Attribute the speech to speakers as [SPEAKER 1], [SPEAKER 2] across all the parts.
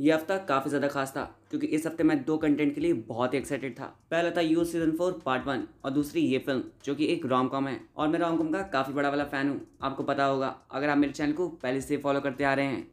[SPEAKER 1] ये हफ्ता काफ़ी ज़्यादा खास था क्योंकि इस हफ्ते मैं दो कंटेंट के लिए बहुत ही एक्साइटेड था पहला था you season four part one और दूसरी ये फिल्म जो कि एक रॉम कॉम है और मैं रॉम कॉम का काफ़ी बड़ा वाला फ़ैन हूँ आपको पता होगा अगर आप मेरे चैनल को पहले से फॉलो करते आ रहे हैं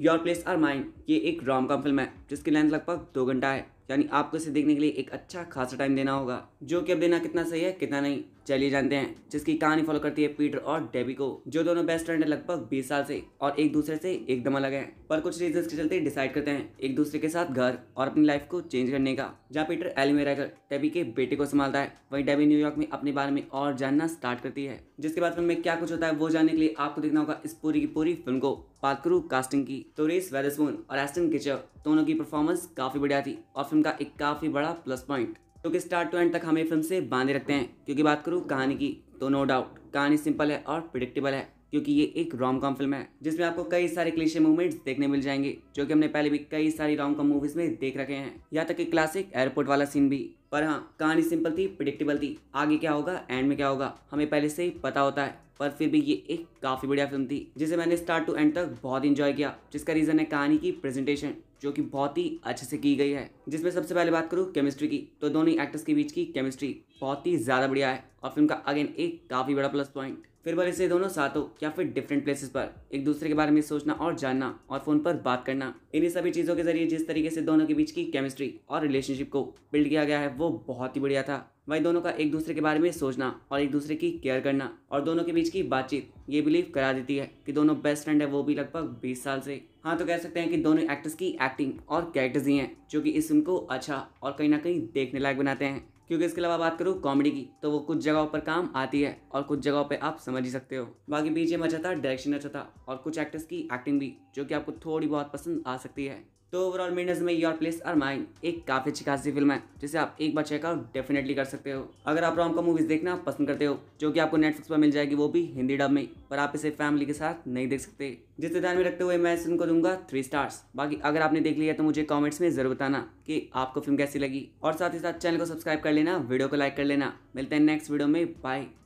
[SPEAKER 1] योर प्लेस आर माइंड ये एक रॉम कॉम फिल्म है जिसकी लेंथ लगभग दो घंटा है यानी आपको इसे देखने के लिए एक अच्छा खासा टाइम देना होगा जो कि अब देना कितना सही है कितना नहीं चलिए जानते हैं जिसकी कहानी फॉलो करती है पीटर और डेबी को जो दोनों बेस्ट फ्रेंड है लगभग 20 साल से और एक दूसरे से एकदम अलग हैं पर कुछ रीजंस के चलते डिसाइड करते हैं एक दूसरे के साथ घर और अपनी लाइफ को चेंज करने का जहाँ पीटर एली कर रहकर डेबी के बेटे को संभालता है वही डेबी न्यूयॉर्क में अपने बारे में और जानना स्टार्ट करती है जिसके बाद फिल्म में क्या कुछ होता है वो जानने के लिए आपको देखना होगा इस पूरी की पूरी फिल्म को बात करू कास्टिंग की तो रेस वेदरस्पून और एस्टन किचर दोनों की परफॉर्मेंस काफी बढ़िया थी और फिल्म का एक काफ़ी बड़ा प्लस पॉइंट क्योंकि स्टार्ट टू एंड तक हमें फिल्म से बांधे रखते हैं क्योंकि बात करूँ कहानी की तो नो डाउट कहानी सिंपल है और प्रिडिक्टेबल है क्योंकि ये एक रॉम कॉम फिल्म है जिसमें आपको कई सारे क्लेशे मूवमेंट्स देखने मिल जाएंगे जो कि हमने पहले भी कई सारी रॉम कॉम मूवीज में देख रखे हैं यहाँ तक कि क्लासिक एयरपोर्ट वाला सीन भी पर हाँ कहानी सिंपल थी प्रिडिक्टेबल थी आगे क्या होगा एंड में क्या होगा हमें पहले से ही पता होता है पर फिर भी ये एक काफ़ी बढ़िया फिल्म थी जिसे मैंने स्टार्ट टू एंड तक बहुत इंजॉय किया जिसका रीज़न है कहानी की प्रेजेंटेशन जो कि बहुत ही अच्छे से की गई है जिसमें सबसे पहले बात करूँ केमिस्ट्री की तो दोनों एक्टर्स के बीच की केमिस्ट्री बहुत ही ज़्यादा बढ़िया है और फिल्म का अगेन एक काफ़ी बड़ा प्लस पॉइंट फिर भले से दोनों साथों या फिर डिफरेंट प्लेसेस पर एक दूसरे के बारे में सोचना और जानना और फोन पर बात करना इन्हीं सभी चीज़ों के जरिए जिस तरीके से दोनों के बीच की केमिस्ट्री और रिलेशनशिप को बिल्ड किया गया है वो बहुत ही बढ़िया था वहीं दोनों का एक दूसरे के बारे में सोचना और एक दूसरे की केयर करना और दोनों के बीच की बातचीत ये बिलीव करा देती है कि दोनों बेस्ट फ्रेंड है वो भी लगभग 20 साल से हाँ तो कह सकते हैं कि दोनों एक्टर्स की एक्टिंग और कैरेक्टर्स ही हैं जो कि इस फिल्म को अच्छा और कहीं ना कहीं देखने लायक बनाते हैं क्योंकि इसके अलावा बात करूँ कॉमेडी की तो वो कुछ जगहों पर काम आती है और कुछ जगहों पर आप समझ ही सकते हो बाकी बीजेम अच्छा था डायरेक्शन अच्छा था और कुछ एक्टर्स की एक्टिंग भी जो कि आपको थोड़ी बहुत पसंद आ सकती है तो ओवरऑल मीनस में योर प्लेस आर माइंड एक काफ़ी अच्छी खासी फिल्म है जिसे आप एक बार चेकआउट डेफिनेटली कर सकते हो अगर आप रॉम का मूवीज़ देखना पसंद करते हो जो कि आपको नेटफ्लिक्स पर मिल जाएगी वो भी हिंदी डब में पर आप इसे फैमिली के साथ नहीं देख सकते जिसे ध्यान में रखते हुए मैं इस फिल्म को दूंगा थ्री स्टार्स बाकी अगर आपने देख लिया तो मुझे कॉमेंट्स में जरूर बताना कि आपको फिल्म कैसी लगी और साथ ही साथ चैनल को सब्सक्राइब कर लेना वीडियो को लाइक कर लेना मिलते हैं नेक्स्ट वीडियो में बाय